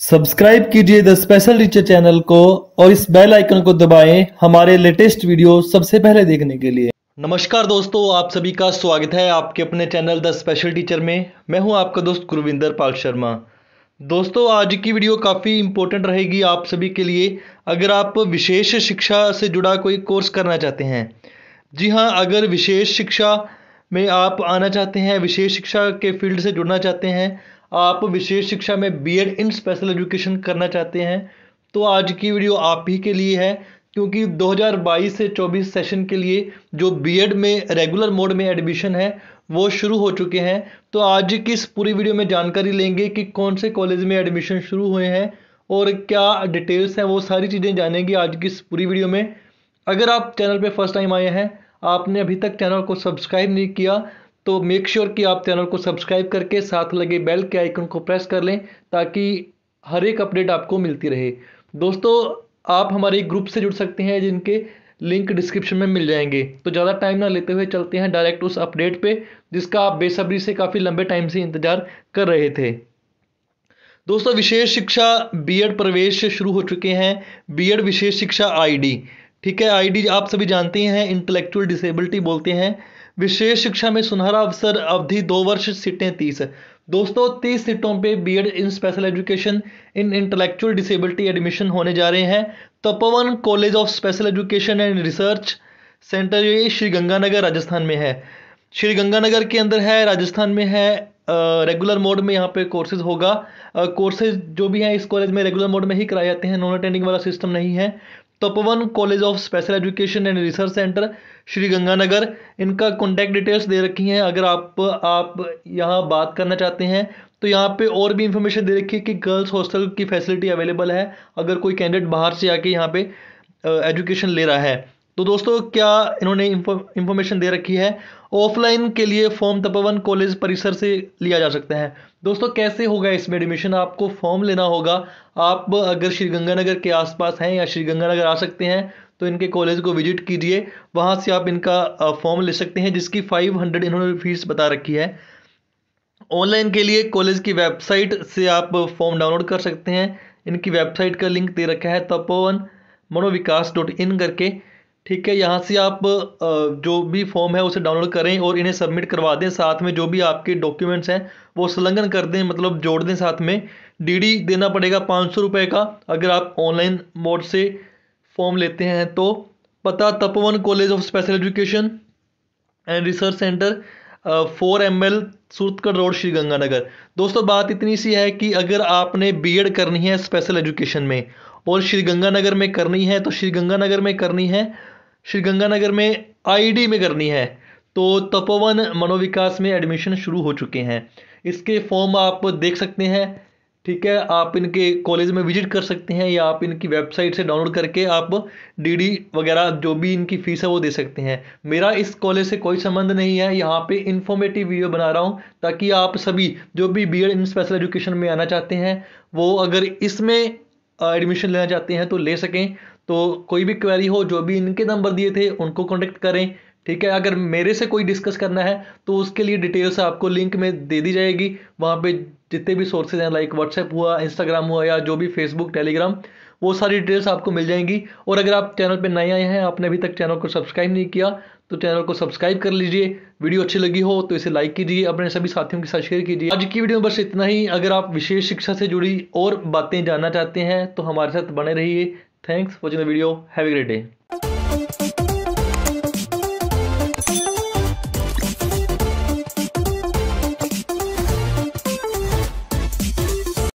Subscribe कीजिए the special teacher channel को और इस बेल आइकन को दबाएं हमारे लेटेस्ट वीडियो सबसे पहले देखने के लिए नमस्कार दोस्तों आप सभी का स्वागत है आपके अपने चैनल द स्पेशल टीचर में मैं हूं आपका दोस्त गुरविंदर पाल शर्मा दोस्तों आज की वीडियो काफ़ी इम्पोर्टेंट रहेगी आप सभी के लिए अगर आप विशेष शिक्षा से जुड़ा कोई कोर्स करना चाहते हैं जी हाँ अगर विशेष शिक्षा में आप आना चाहते हैं विशेष शिक्षा के फील्ड से जुड़ना चाहते हैं आप विशेष शिक्षा में एड इन स्पेशल एजुकेशन करना चाहते हैं तो आज की वीडियो आप ही के लिए है क्योंकि 2022 से 24 सेशन के लिए जो एड में रेगुलर मोड में एडमिशन है वो शुरू हो चुके हैं तो आज की इस पूरी वीडियो में जानकारी लेंगे कि कौन से कॉलेज में एडमिशन शुरू हुए हैं और क्या डिटेल्स हैं वो सारी चीज़ें जानेंगे आज की इस पूरी वीडियो में अगर आप चैनल पर फर्स्ट टाइम आए हैं आपने अभी तक चैनल को सब्सक्राइब नहीं किया तो मेक श्योर sure कि आप चैनल को सब्सक्राइब करके साथ लगे बेल के आइकन को प्रेस कर लें ताकि हर एक अपडेट आपको मिलती रहे दोस्तों आप हमारे ग्रुप से जुड़ सकते हैं जिनके लिंक डिस्क्रिप्शन में मिल जाएंगे तो ज़्यादा टाइम ना लेते हुए चलते हैं डायरेक्ट उस अपडेट पे जिसका आप बेसब्री से काफ़ी लंबे टाइम से इंतज़ार कर रहे थे दोस्तों विशेष शिक्षा बीएड प्रवेश शुरू हो चुके हैं बीएड विशेष शिक्षा आईडी ठीक है आईडी आप सभी जानते हैं इंटेलेक्चुअल डिसेबिलिटी बोलते हैं विशेष शिक्षा में सुनहरा अवसर अवधि दो वर्ष सीटें तीस दोस्तों तीस सीटों पे BEd in special education in intellectual disability admission होने जा रहे हैं Tapovan college of special education and research centre ये श्री गंगानगर राजस्थान में है श्री गंगानगर के अंदर है राजस्थान में है रेगुलर मोड में यहाँ पे कोर्सेज होगा कोर्सेज जो भी हैं इस कॉलेज में रेगुलर मोड में ही कराए जाते हैं नॉन अटेंडिंग वाला सिस्टम नहीं है Tapovan college of special education and research centre Shri Ganganagar इनका कॉन्टैक्ट डिटेल्स दे रखी हैं अगर आप आप यहाँ बात करना चाहते हैं तो यहाँ पे और भी इंफॉर्मेशन दे रखी है कि गर्ल्स हॉस्टल की फैसिलिटी अवेलेबल है अगर कोई कैंडिडेट बाहर से आके यहाँ पे एजुकेशन ले रहा है तो दोस्तों क्या इन्होंने इन्फॉर्मेशन दे रखी है ऑफलाइन के लिए फॉर्म तपोवन कॉलेज परिसर से लिया जा सकता है दोस्तों कैसे होगा इसमें एडमिशन आपको फॉर्म लेना होगा आप अगर श्रीगंगानगर के आसपास हैं या श्रीगंगानगर आ सकते हैं तो इनके कॉलेज को विजिट कीजिए वहाँ से आप इनका फॉर्म ले सकते हैं जिसकी फाइव हंड्रेड इन्होंने फीस बता रखी है ऑनलाइन के लिए कॉलेज की वेबसाइट से आप फॉर्म डाउनलोड कर सकते हैं इनकी वेबसाइट का लिंक दे रखा है तपोवन मनोविकास डॉट इन करके ठीक है यहाँ से आप जो भी फॉर्म है उसे डाउनलोड करें और इन्हें सबमिट करवा दें साथ में जो भी आपके डॉक्यूमेंट्स हैं वो संलग्न कर दें मतलब जोड़ दें साथ में डीडी देना पड़ेगा पाँच सौ रुपये का अगर आप ऑनलाइन मोड से फॉर्म लेते हैं तो पता Tapovan college of special education and research centre four M L Suratgarh road Shri Ganganagar दोस्तों बात इतनी सी है कि अगर आपने एड करनी है स्पेशल एजुकेशन में और श्री गंगानगर में करनी है तो श्री गंगानगर में करनी है श्रीगंगानगर में आईडी e में करनी है तो तपोवन मनोविकास में एडमिशन शुरू हो चुके हैं इसके फॉर्म आप देख सकते हैं ठीक है आप इनके कॉलेज में विजिट कर सकते हैं या आप इनकी वेबसाइट से डाउनलोड करके आप डीडी वगैरह जो भी इनकी फ़ीस है वो दे सकते हैं मेरा इस कॉलेज से कोई संबंध नहीं है यहाँ पे इन्फॉर्मेटिव वीडियो बना रहा हूँ ताकि आप सभी जो भी बी इन स्पेशल एजुकेशन में आना चाहते हैं वो अगर इसमें एडमिशन लेना चाहते हैं तो ले सकें तो कोई भी क्वेरी हो जो भी इनके नंबर दिए थे उनको कॉन्टेक्ट करें ठीक है अगर मेरे से कोई डिस्कस करना है तो उसके लिए डिटेल्स आपको लिंक में दे दी जाएगी वहाँ पे जितने भी सोर्सेज हैं लाइक व्हाट्सएप हुआ इंस्टाग्राम हुआ या जो भी फेसबुक टेलीग्राम वो सारी डिटेल्स आपको मिल जाएंगी और अगर आप चैनल पे नए आए हैं आपने अभी तक चैनल को सब्सक्राइब नहीं किया तो चैनल को सब्सक्राइब कर लीजिए वीडियो अच्छी लगी हो तो इसे लाइक कीजिए अपने सभी साथियों के साथ शेयर कीजिए आज की वीडियो में बस इतना ही अगर आप विशेष शिक्षा से जुड़ी और बातें जानना चाहते हैं तो हमारे साथ बने रहिए Thanks for watching the video. Have a great day.